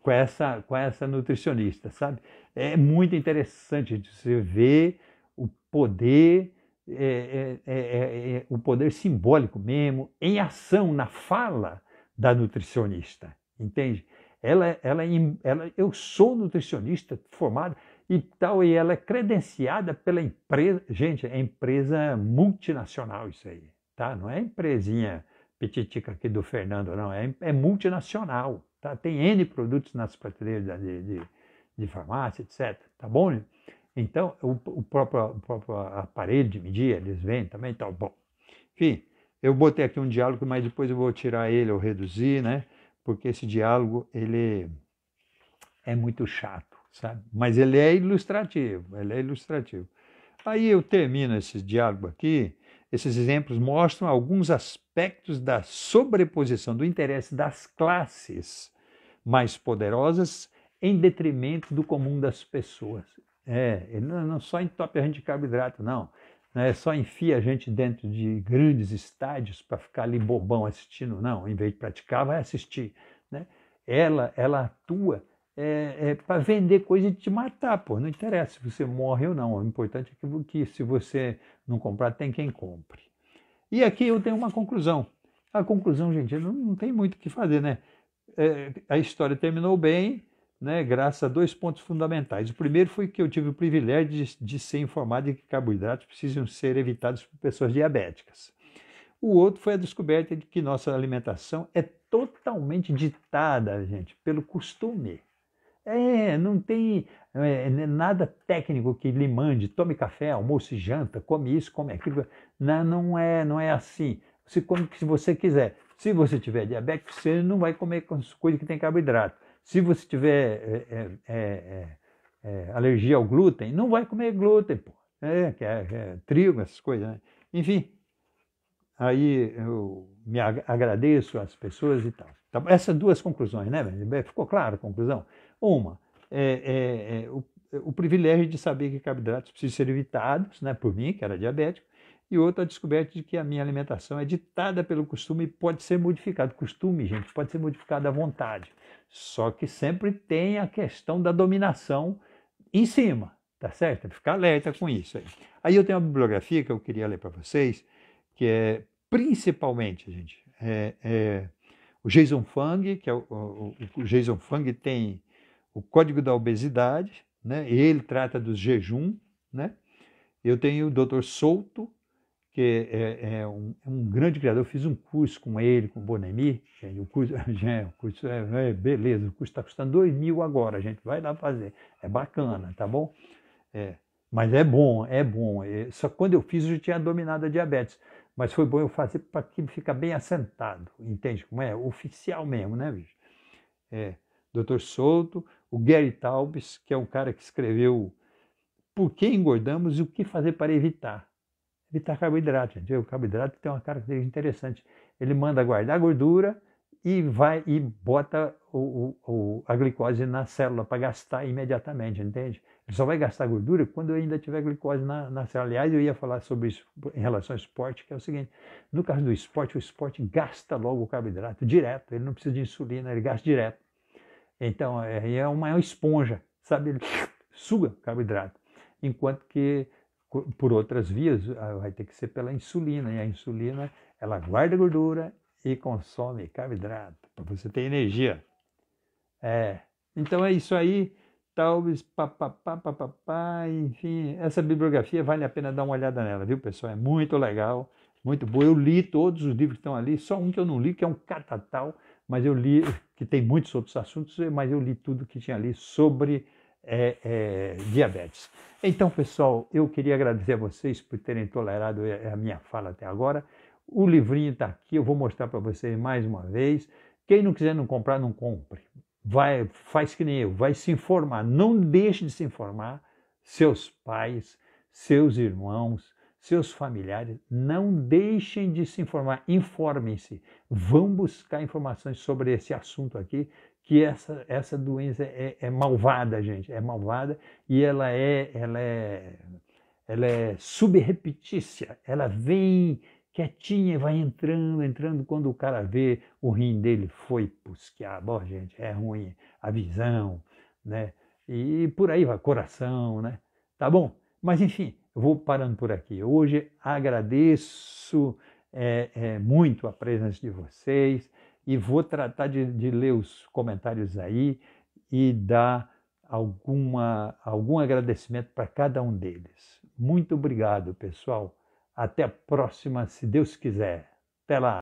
com essa, com essa nutricionista, sabe? É muito interessante você ver o poder, é é, é, é, é, o poder simbólico mesmo, em ação, na fala da nutricionista, entende? Ela, ela, ela, eu sou nutricionista formado e tal, e ela é credenciada pela empresa, gente, é empresa multinacional isso aí, tá? Não é a empresinha petitica aqui do Fernando, não. É, é multinacional, tá? Tem N produtos nas prateleiras de, de, de farmácia, etc. Tá bom? Né? Então, o, o, próprio, o próprio aparelho de medir, eles vêm também, tal. Tá bom, enfim, eu botei aqui um diálogo, mas depois eu vou tirar ele ou reduzir, né? Porque esse diálogo, ele é muito chato, sabe? Mas ele é ilustrativo, ele é ilustrativo. Aí eu termino esse diálogo aqui, esses exemplos mostram alguns aspectos da sobreposição do interesse das classes mais poderosas em detrimento do comum das pessoas. É, ele não só entope a gente de carboidrato, não. É só enfia a gente dentro de grandes estádios para ficar ali bobão assistindo, não. Em vez de praticar, vai assistir. Né? Ela, ela atua é, é, para vender coisa e te matar, pô. Não interessa se você morre ou não. O importante é que, que se você não comprar tem quem compre. E aqui eu tenho uma conclusão. A conclusão, gente, não, não tem muito o que fazer, né? É, a história terminou bem, né, graças a dois pontos fundamentais. O primeiro foi que eu tive o privilégio de, de ser informado de que carboidratos precisam ser evitados por pessoas diabéticas. O outro foi a descoberta de que nossa alimentação é totalmente ditada, gente, pelo costume. É, não tem é, né, nada técnico que lhe mande, tome café, almoço, janta, come isso, come aquilo. Não, né, não é, não é assim. Você come o que você quiser. Se você tiver diabetes, você não vai comer coisa que tem carboidrato. Se você tiver é é, é, é, é, alergia ao glúten, não vai comer glúten, pô. Né, é, que é, trigo, essas coisas. Né? Enfim, aí eu me agradeço às pessoas e tal. Tá essas duas conclusões, né? Ficou claro a conclusão? Uma, é, é, é, o, o, privilégio de saber que carboidratos precisam ser evitados, né, por mim, que era diabético, e outra, a descoberta de que a minha alimentação é ditada pelo costume e pode ser modificado. Costume, gente, pode ser modificado à vontade. Só que sempre tem a questão da dominação em cima, tá certo? É ficar alerta com isso aí. Aí eu tenho uma bibliografia que eu queria ler para vocês, que é principalmente, gente, é, é, o Jason Fung, que é o, o, o Jason Fung tem o Código da Obesidade, né? ele trata do jejum. Né? Eu tenho o Dr. Souto, que é, é, é um, é um, grande criador. Eu fiz um curso com ele, com o Bonemi. Gente, é, o curso, gente, o curso é, é, beleza, o curso está custando dois mil agora, a gente vai lá fazer. É bacana, tá bom? mas é bom, é bom. só quando eu fiz eu já tinha dominado a diabetes. Mas foi bom eu fazer para que ele fica bem assentado, entende como é? Oficial mesmo, né, bicho? É. Dr. Souto, o Gary Taubes, que é um cara que escreveu Por que engordamos e o que fazer para evitar. Evitar tá carboidrato, gente. O carboidrato tem uma característica interessante. Ele manda guardar gordura e vai e bota o, o, a glicose na célula para gastar imediatamente, entende? Ele só vai gastar gordura quando ainda tiver glicose na, na célula. Aliás, eu ia falar sobre isso em relação ao esporte, que é o seguinte: no caso do esporte, o esporte gasta logo o carboidrato direto, ele não precisa de insulina, ele gasta direto. Então, é, é uma esponja, sabe? Ele suga carboidrato. Enquanto que, por outras vias, ah, vai ter que ser pela insulina. E a insulina, ela guarda gordura e consome carboidrato para você ter energia. É. Então é isso aí. Talvez, papapá, papapá, enfim, essa bibliografia vale a pena dar uma olhada nela, viu, pessoal? É muito legal, muito boa. Eu li todos os livros que estão ali, só um que eu não li, que é um catatal mas eu li, que tem muitos outros assuntos, mas eu li tudo que tinha ali sobre é, é, diabetes. Então, pessoal, eu queria agradecer a vocês por terem tolerado é, a minha fala até agora. O livrinho está aqui, eu vou mostrar para vocês mais uma vez. Quem não quiser não comprar, não compre. Vai, faz que nem eu, vai se informar. Não deixe de se informar. Seus pais, seus irmãos, seus familiares, não deixem de se informar, informem-se. Vão buscar informações sobre esse assunto aqui, que essa, essa doença é, é malvada, gente, é malvada e ela é, ela é, ela é subrepetícia, ela vem quietinha, vai entrando, entrando, quando o cara vê o rim dele foi pusquear, bom gente, é ruim, a visão, né, e por aí vai, coração, né, tá bom? Mas enfim, eu vou parando por aqui. Hoje agradeço é, é, muito a presença de vocês e vou tratar de, de ler os comentários aí e dar alguma, algum agradecimento para cada um deles. Muito obrigado, pessoal. Até a próxima, se Deus quiser. Até lá!